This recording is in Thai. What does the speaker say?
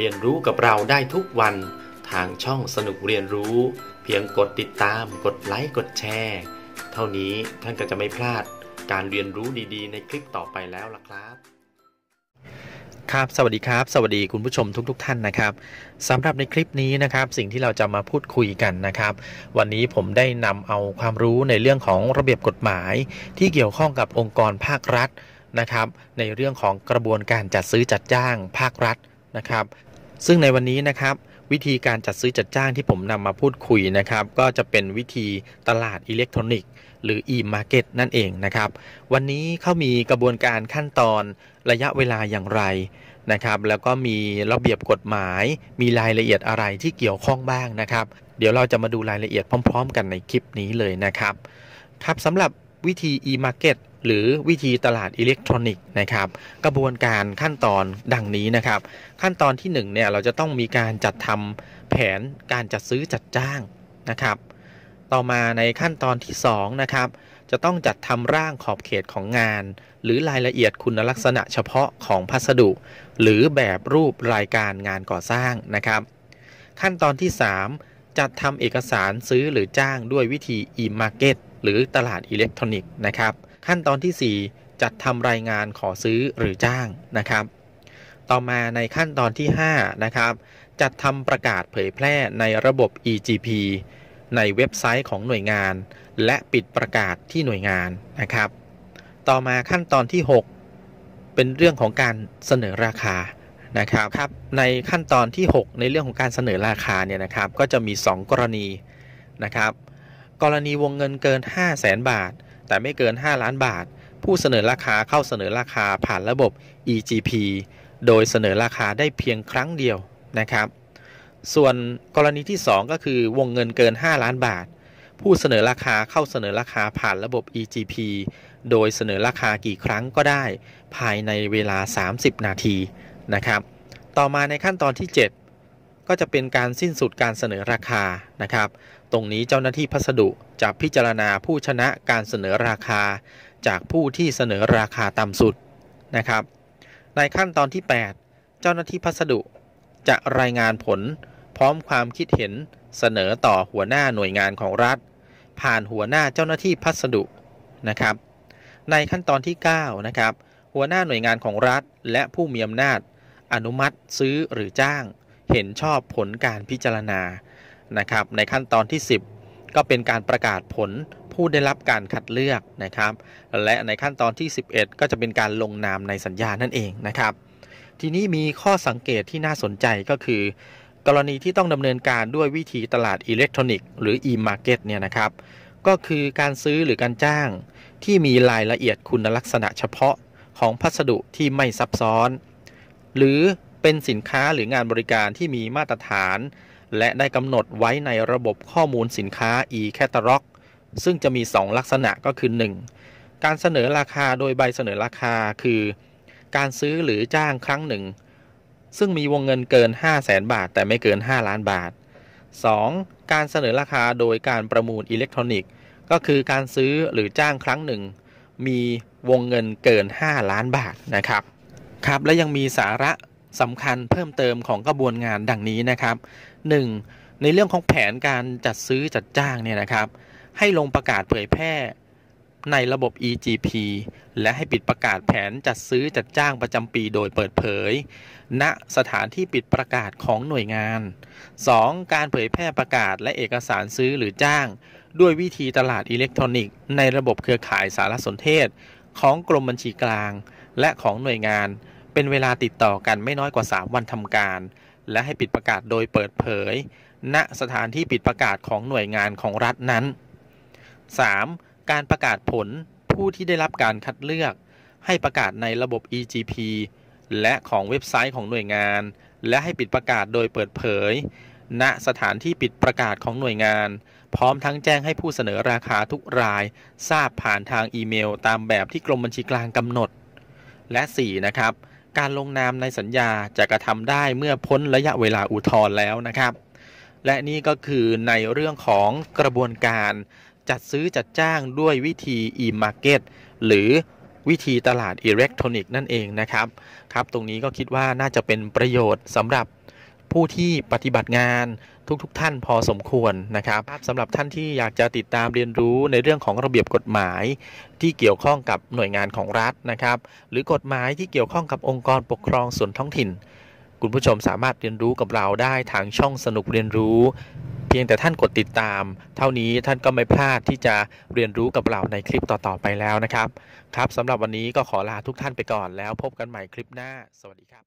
เรียนรู้กับเราได้ทุกวันทางช่องสนุกเรียนรู้ เพียงกดติดตาม กดไลค์กดแชร์ เท่านี้ท่านก็จะไม่พลาดการเรียนรู้ดีๆ ในคลิปต่อไปแล้วล่ะครับ ครับสวัสดีครับ สวัสดีคุณผู้ชมทุก ๆทท่านนะครับสำหรับในคลิปนี้นะครับสิ่งที่เราจะมาพูดคุยกันนะครับ วันนี้ผมได้นำเอาความรู้ในเรื่องของระเบียบกฎหมาย ที่เกี่ยวข้องกับองค์กรภาครัฐนะครับ ในเรื่องของกระบวนการจัดซื้อจัดจ้างภาครัฐนะครับซึ่งในวันนี้นะครับวิธีการจัดซื้อจัดจ้างที่ผมนำมาพูดคุยนะครับก็จะเป็นวิธีตลาดอิเล็กทรอนิกส์ หรือ e-market นั่นเองนะครับวันนี้เขามีกระบวนการขั้นตอนระยะเวลาอย่างไรนะครับแล้วก็มีระเบียบกฎหมาย มีรายละเอียดอะไรที่เกี่ยวข้องบ้างนะครับ เดี๋ยวเราจะมาดูรายละเอียดพร้อม ๆ กันในคลิปนี้เลยนะครับครับสำหรับวิธี e-market หรือวิธีตลาดอิเล็กทรอนิกส์นะครับ กระบวนการขั้นตอนดังนี้นะครับ ขั้นตอนที่ 1เนี่ยเราจะต้องมีการจัดทำแผนการจัดซื้อจัดจ้างนะครับ ต่อมาในขั้นตอนที่ 2 นะครับ จะต้องจัดทำร่างขอบเขตของงาน หรือรายละเอียดคุณลักษณะเฉพาะของพัสดุ หรือแบบรูปรายการงานก่อสร้างนะครับ ขั้นตอนที่ 3 จัดทำเอกสารซื้อหรือจ้างด้วยวิธี e-market หรือตลาดอิเล็กทรอนิกส์นะครับขั้นตอนที่ 4 จัดทำรายงานขอซื้อหรือจ้าง นะ ครับ ต่อมาในขั้นตอนที่ 5 นะ ครับจัดทำประกาศเผยแพร่ในระบบ EGP ในเว็บไซต์ของหน่วยงาน และปิดประกาศที่หน่วยงานนะครับต่อมาขั้นตอนที่ 6 เป็นเรื่องของการเสนอราคานะครับครับในขั้นตอนที่ 6 ในเรื่องของการเสนอราคาเนี่ยนะครับก็จะมี 2 กรณีนะครับกรณีวงเงินเกิน 5 0 0แสนบาทแต่ไม่เกิน 5 ล้านบาท ผู้เสนอราคาเข้าเสนอราคาผ่านระบบ EGP โดยเสนอราคาได้เพียงครั้งเดียวนะครับ ส่วนกรณีที่ 2 ก็คือวงเงินเกิน 5 ล้านบาท ผู้เสนอราคาเข้าเสนอราคาผ่านระบบ EGP โดยเสนอราคากี่ครั้งก็ได้ภายในเวลา 30 นาทีนะครับ ต่อมาในขั้นตอนที่ 7 ก็จะเป็นการสิ้นสุดการเสนอราคานะครับตรงนี้เจ้าหน้าที่พัสดุจะพิจารณาผู้ชนะการเสนอราคาจากผู้ที่เสนอราคาต่ำสุดนะครับ ในขั้นตอนที่ 8 เจ้าหน้าที่พัสดุจะรายงานผลพร้อมความคิดเห็นเสนอต่อหัวหน้าหน่วยงานของรัฐ ผ่านหัวหน้าเจ้าหน้าที่พัสดุนะครับ ในขั้นตอนที่9นะครับหัวหน้าหน่วยงานของรัฐและผู้มีอำนาจ อนุมัติซื้อหรือจ้าง เห็นชอบผลการพิจารณานะครับในขั้นตอนที่ 10 ก็เป็นการประกาศผลผู้ได้รับการคัดเลือกนะครับและในขั้นตอนที่ 11 ก็จะเป็นการลงนามในสัญญานั่นเองนะครับทีนี้มีข้อสังเกตที่น่าสนใจก็คือ กรณีที่ต้องดำเนินการด้วยวิธีตลาดอิเล็กทรอนิกส์หรือ e-market เนี่ยนะครับก็คือการซื้อหรือการจ้าง ที่มีรายละเอียดคุณลักษณะเฉพาะของพัสดุที่ไม่ซับซ้อน หรือเป็นสินค้าหรืองานบริการที่มีมาตรฐานและได้กำหนดไว้ในระบบข้อมูลสินค้า e-catalog ซึ่งจะมี 2 ลักษณะก็คือ 1. การเสนอราคาโดยใบเสนอราคาคือ การซื้อหรือจ้างครั้งหนึ่ง ซึ่งมีวงเงินเกิน 5 0 0แสนบาท แต่ไม่เกิน 5 ล้านบาท 2. การเสนอราคาโดยการประมูลอิเล็กทรอนิกส์ ก็คือการซื้อหรือจ้างครั้งหนึ่ง มีวงเงินเกิน 5 ล้านบาทนะครับครับและยังมีสาระสำคัญเพิ่มเติมของกระบวนงานดังนี้นะครับ 1. ในเรื่องของแผนการจัดซื้อจัดจ้างเนี่ยนะครับ ให้ลงประกาศเผยแพร่ในระบบ EGP และให้ปิดประกาศแผนจัดซื้อจัดจ้างประจำปี โดยเปิดเผย ณสถานที่ปิดประกาศของหน่วยงาน 2. การเผยแพร่ประกาศและเอกสารซื้อหรือจ้าง ด้วยวิธีตลาดอิเล็กทรอนิกส์ในระบบเครือข่ายสารสนเทศ ของกรมบัญชีกลางและของหน่วยงานเป็นเวลาติดต่อกันไม่น้อยกว่า 3 วันทำการ และให้ปิดประกาศโดยเปิดเผย ณสถานที่ปิดประกาศของหน่วยงานของรัฐนั้น 3. การประกาศผล ผู้ที่ได้รับการคัดเลือก ให้ประกาศในระบบ EGP และของเว็บไซต์ของหน่วยงาน และให้ปิดประกาศโดยเปิดเผย ณสถานที่ปิดประกาศของหน่วยงาน พร้อมทั้งแจ้งให้ผู้เสนอราคาทุกรายทราบผ่านทางอีเมล ตามแบบที่กรมบัญชีกลางกำหนด และ 4 นะครับการ ลงนามในสัญญาจะกระทำได้เมื่อพ้นระยะเวลาอุทธรณ์แล้วนะครับ และนี่ก็คือในเรื่องของกระบวนการจัดซื้อจัดจ้างด้วยวิธี e-market หรือวิธีตลาดอิเล็กทรอนิกส์นั่นเอง นะ ครับ ครับ ตรงนี้ก็คิดว่าน่าจะเป็นประโยชน์สำหรับผู้ที่ปฏิบัติงานทุกๆทท่านพอสมควรนะครับสำหรับท่านที่อยากจะติดตามเรียนรู้ในเรื่องของระเบียบกฎหมาย ที่เกี่ยวข้องกับหน่วยงานของรัฐนะครับ หรือกฎหมายที่เกี่ยวข้องกับองค์กรปกครองส่วนท้องถิ่น คุณผู้ชมสามารถเรียนรู้กับเราได้ทางช่องสนุกเรียนรู้ เพียงแต่ท่านกดติดตามเท่านี้ท่านก็ไม่พลาดที่จะเรียนรู้กับเราในคลิปต่อๆไปแล้วนะครับ ครับสำหรับวันนี้ก็ขอลาทุกท่านไปก่อนแล้วพบกันใหม่คลิปหน้า สวัสดีครับ